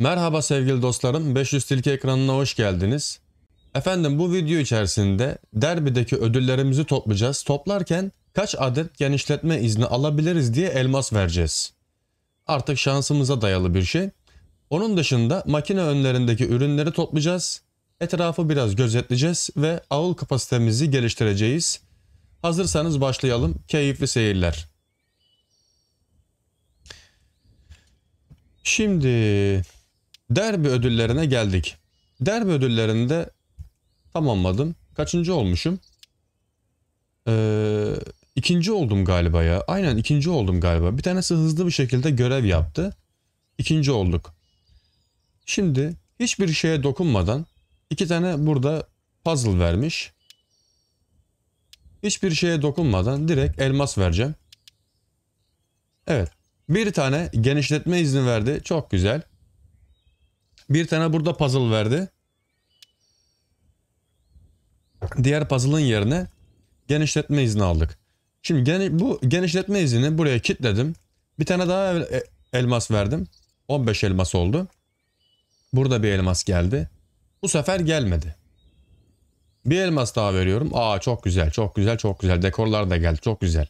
Merhaba sevgili dostlarım, 500 Tilki ekranına hoş geldiniz. Efendim bu video içerisinde derbideki ödüllerimizi toplayacağız. Toplarken kaç adet genişletme izni alabiliriz diye elmas vereceğiz. Artık şansımıza dayalı bir şey. Onun dışında makine önlerindeki ürünleri toplayacağız. Etrafı biraz gözetleyeceğiz ve ağıl kapasitemizi geliştireceğiz. Hazırsanız başlayalım. Keyifli seyirler. Şimdi Derbi ödüllerine geldik. Derbi ödüllerinde tamamladım. Kaçıncı olmuşum? Ee, ikinci oldum galiba ya. Aynen ikinci oldum galiba. Bir tanesi hızlı bir şekilde görev yaptı. İkinci olduk. Şimdi hiçbir şeye dokunmadan iki tane burada puzzle vermiş. Hiçbir şeye dokunmadan direkt elmas vereceğim. Evet. Bir tane genişletme izni verdi. Çok güzel. Bir tane burada puzzle verdi. Diğer puzzle'ın yerine genişletme izni aldık. Şimdi geni, bu genişletme izni buraya kilitledim. Bir tane daha el, e, elmas verdim. 15 elmas oldu. Burada bir elmas geldi. Bu sefer gelmedi. Bir elmas daha veriyorum. Aa çok güzel, çok güzel, çok güzel. Dekorlar da geldi, çok güzel.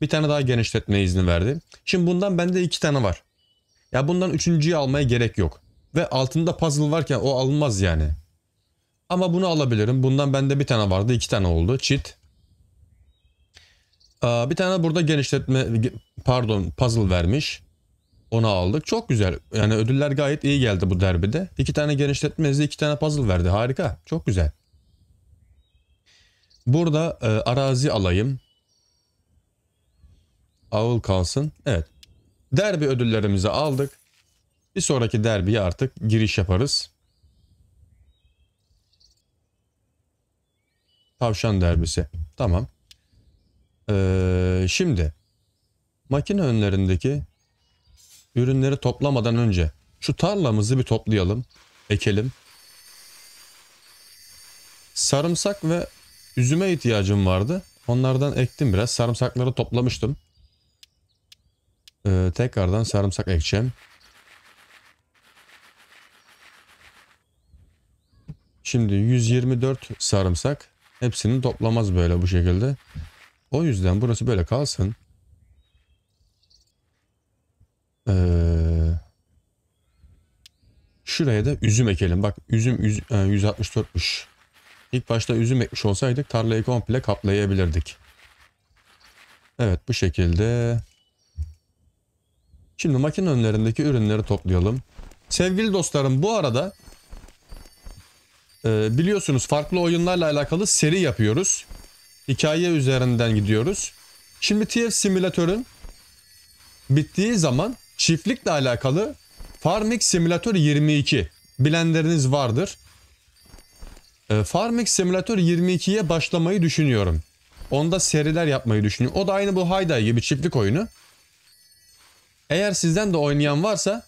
Bir tane daha genişletme izni verdi. Şimdi bundan bende iki tane var. Ya bundan üçüncüyü almaya gerek yok. Ve altında puzzle varken o alınmaz yani. Ama bunu alabilirim. Bundan bende bir tane vardı. iki tane oldu. Cheat. Ee, bir tane burada genişletme pardon puzzle vermiş. Onu aldık. Çok güzel. Yani ödüller gayet iyi geldi bu derbide. İki tane genişletme hızı, iki tane puzzle verdi. Harika. Çok güzel. Burada e, arazi alayım. Avul kalsın. Evet. Derbi ödüllerimizi aldık. Bir sonraki derbiye artık giriş yaparız. Tavşan derbisi. Tamam. Ee, şimdi makine önlerindeki ürünleri toplamadan önce şu tarlamızı bir toplayalım. Ekelim. Sarımsak ve üzüme ihtiyacım vardı. Onlardan ektim biraz. Sarımsakları toplamıştım. Ee, tekrardan sarımsak ekeceğim. Şimdi 124 sarımsak hepsini toplamaz böyle bu şekilde. O yüzden burası böyle kalsın. Ee, şuraya da üzüm ekelim. Bak üzüm yüz, e, 164'müş. İlk başta üzüm ekmiş olsaydık tarlayı komple kaplayabilirdik. Evet bu şekilde. Şimdi makine önlerindeki ürünleri toplayalım. Sevgili dostlarım bu arada ee, biliyorsunuz farklı oyunlarla alakalı seri yapıyoruz. Hikaye üzerinden gidiyoruz. Şimdi TF simülatörün bittiği zaman çiftlikle alakalı Farming Simulator 22 bilenleriniz vardır. Ee, Farming Simulator 22'ye başlamayı düşünüyorum. Onda seriler yapmayı düşünüyorum. O da aynı bu Hayday gibi çiftlik oyunu. Eğer sizden de oynayan varsa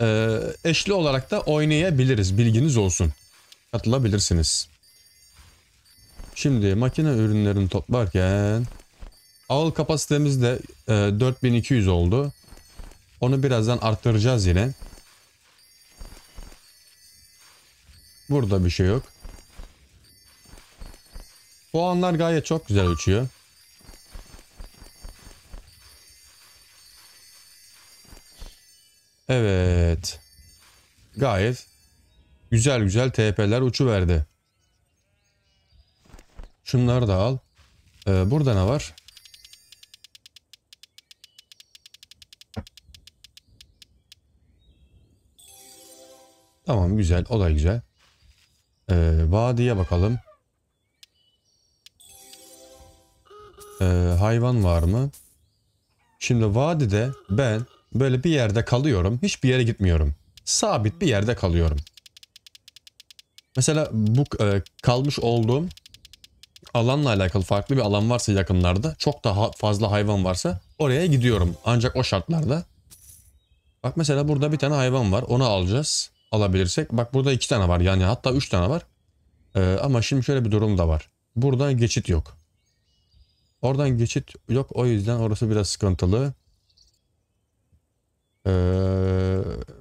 e, eşli olarak da oynayabiliriz. Bilginiz olsun katılabilirsiniz. Şimdi makine ürünlerini toplarken ağıl kapasitemiz de e, 4200 oldu. Onu birazdan arttıracağız yine. Burada bir şey yok. Puanlar gayet çok güzel uçuyor. Evet. Gayet Güzel güzel TP'ler uçuverdi. Şunları da al. Ee, burada ne var? Tamam güzel. O da güzel. Ee, vadiye bakalım. Ee, hayvan var mı? Şimdi vadide ben böyle bir yerde kalıyorum. Hiçbir yere gitmiyorum. Sabit bir yerde kalıyorum. Mesela bu e, kalmış olduğum alanla alakalı farklı bir alan varsa yakınlarda çok daha fazla hayvan varsa oraya gidiyorum. Ancak o şartlarda. Bak mesela burada bir tane hayvan var. Onu alacağız. Alabilirsek. Bak burada iki tane var. Yani hatta üç tane var. Ee, ama şimdi şöyle bir durum da var. Buradan geçit yok. Oradan geçit yok. O yüzden orası biraz sıkıntılı. Ee,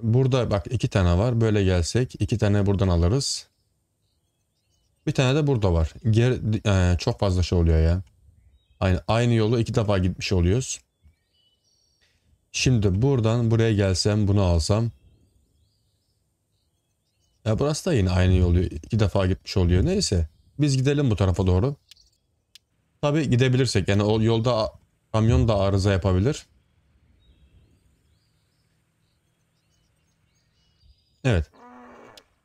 burada bak iki tane var. Böyle gelsek iki tane buradan alırız. Bir tane de burada var. Ger e, çok fazla şey oluyor ya. Aynı, aynı yolu iki defa gitmiş oluyoruz. Şimdi buradan buraya gelsem bunu alsam. Ya e, burası da yine aynı yolu iki defa gitmiş oluyor. Neyse biz gidelim bu tarafa doğru. Tabi gidebilirsek yani o yolda kamyon da arıza yapabilir. Evet.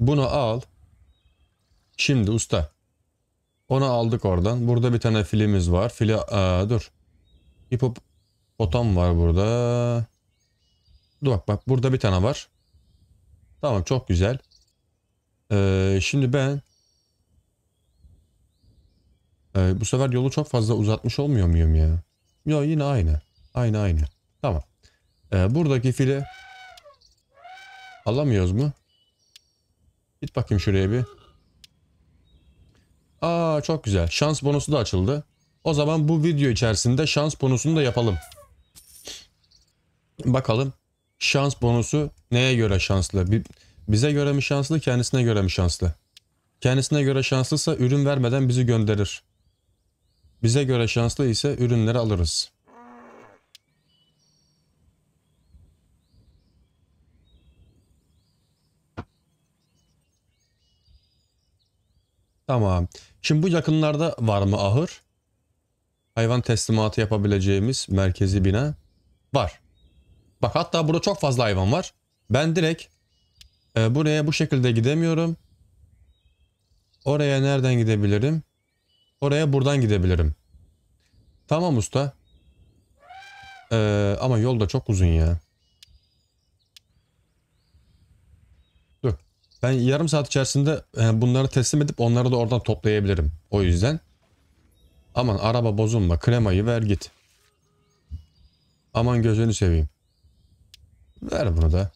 Bunu al. Şimdi usta. Onu aldık oradan. Burada bir tane filimiz var. Fili aa, dur. Hipopotam var burada. Dur bak bak burada bir tane var. Tamam çok güzel. Ee, şimdi ben ee, bu sefer yolu çok fazla uzatmış olmuyor muyum ya? Yo yine aynı. Aynı aynı. Tamam. Ee, buradaki fili alamıyoruz mu? Git bakayım şuraya bir. Aa çok güzel. Şans bonusu da açıldı. O zaman bu video içerisinde şans bonusunu da yapalım. Bakalım şans bonusu neye göre şanslı? Bize göre mi şanslı, kendisine göre mi şanslı? Kendisine göre şanslıysa ürün vermeden bizi gönderir. Bize göre şanslı ise ürünleri alırız. Tamam. Şimdi bu yakınlarda var mı ahır? Hayvan teslimatı yapabileceğimiz merkezi bina var. Bak hatta burada çok fazla hayvan var. Ben direkt e, buraya bu şekilde gidemiyorum. Oraya nereden gidebilirim? Oraya buradan gidebilirim. Tamam usta. Ee, ama yol da çok uzun ya. Ben yarım saat içerisinde e, bunları teslim edip onları da oradan toplayabilirim. O yüzden. Aman araba bozulma. Kremayı ver git. Aman gözünü seveyim. Ver bunu da.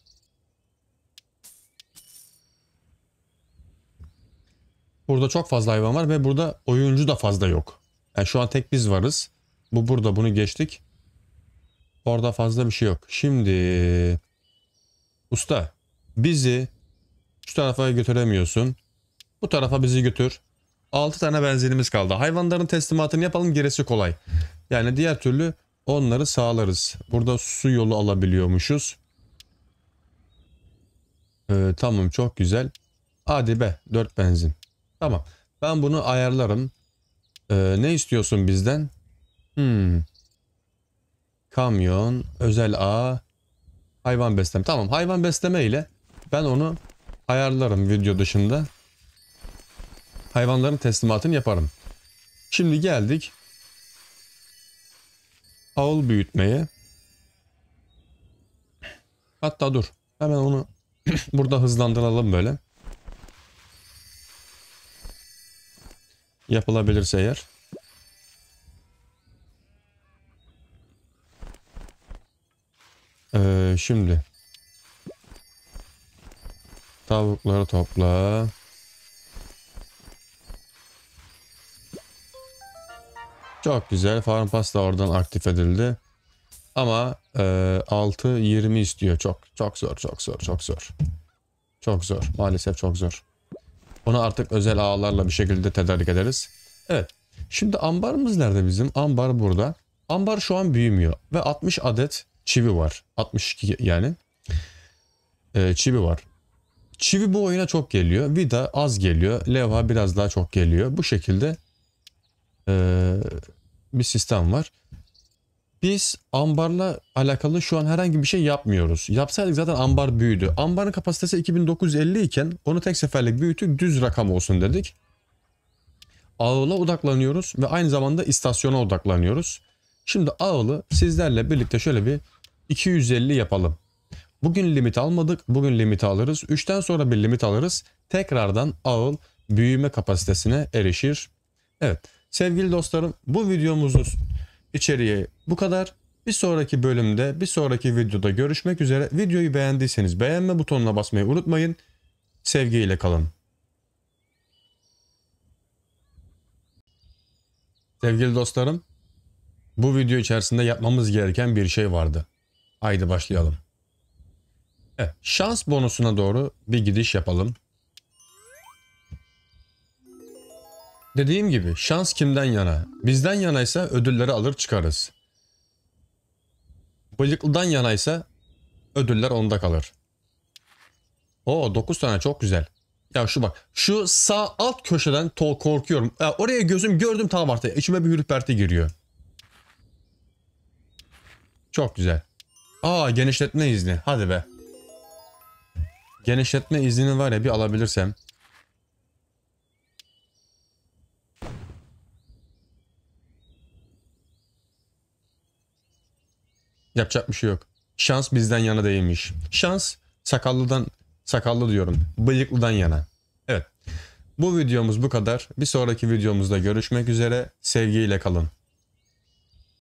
Burada çok fazla hayvan var ve burada oyuncu da fazla yok. Yani şu an tek biz varız. Bu burada bunu geçtik. Orada fazla bir şey yok. Şimdi usta bizi şu tarafa götüremiyorsun. Bu tarafa bizi götür. 6 tane benzinimiz kaldı. Hayvanların teslimatını yapalım gerisi kolay. Yani diğer türlü onları sağlarız. Burada su yolu alabiliyormuşuz. Ee, tamam çok güzel. Hadi be 4 benzin. Tamam ben bunu ayarlarım. Ee, ne istiyorsun bizden? Hmm. Kamyon, özel ağ, hayvan besleme. Tamam hayvan besleme ile ben onu ayarlarım video dışında. Hayvanların teslimatını yaparım. Şimdi geldik avul büyütmeye. Hatta dur. Hemen onu burada hızlandıralım böyle. Yapılabilirse eğer. Ee, şimdi Tavukları topla. Çok güzel. Farm Pass da oradan aktif edildi. Ama e, 6-20 istiyor. Çok çok zor, çok zor, çok zor. Çok zor. Maalesef çok zor. Onu artık özel ağlarla bir şekilde tedarik ederiz. Evet. Şimdi ambarımız nerede bizim? Ambar burada. Ambar şu an büyümüyor. Ve 60 adet çivi var. 62 yani. E, çivi var. Çivi bu oyuna çok geliyor. Vida az geliyor. leva biraz daha çok geliyor. Bu şekilde ee, bir sistem var. Biz ambarla alakalı şu an herhangi bir şey yapmıyoruz. Yapsaydık zaten ambar büyüdü. Ambarın kapasitesi 2950 iken onu tek seferlik büyütüp düz rakam olsun dedik. Ağıla odaklanıyoruz ve aynı zamanda istasyona odaklanıyoruz. Şimdi ağılı sizlerle birlikte şöyle bir 250 yapalım. Bugün limit almadık. Bugün limit alırız. 3'ten sonra bir limit alırız. Tekrardan ağıl büyüme kapasitesine erişir. Evet sevgili dostlarım bu videomuzun içeriği bu kadar. Bir sonraki bölümde bir sonraki videoda görüşmek üzere. Videoyu beğendiyseniz beğenme butonuna basmayı unutmayın. Sevgiyle kalın. Sevgili dostlarım bu video içerisinde yapmamız gereken bir şey vardı. Haydi başlayalım. Evet, şans bonusuna doğru bir gidiş yapalım. Dediğim gibi şans kimden yana? Bizden yanaysa ödülleri alır çıkarız. Bıyıklıdan yanaysa ödüller onda kalır. O 9 tane çok güzel. Ya şu bak şu sağ alt köşeden tol korkuyorum. Ya oraya gözüm gördüm tam artık. İçime bir hürperti giriyor. Çok güzel. Aa genişletme izni. Hadi be. Genişletme iznini var ya bir alabilirsem. Yapacak bir şey yok. Şans bizden yana değilmiş. Şans sakallıdan, sakallı diyorum, bıyıklıdan yana. Evet. Bu videomuz bu kadar. Bir sonraki videomuzda görüşmek üzere. Sevgiyle kalın.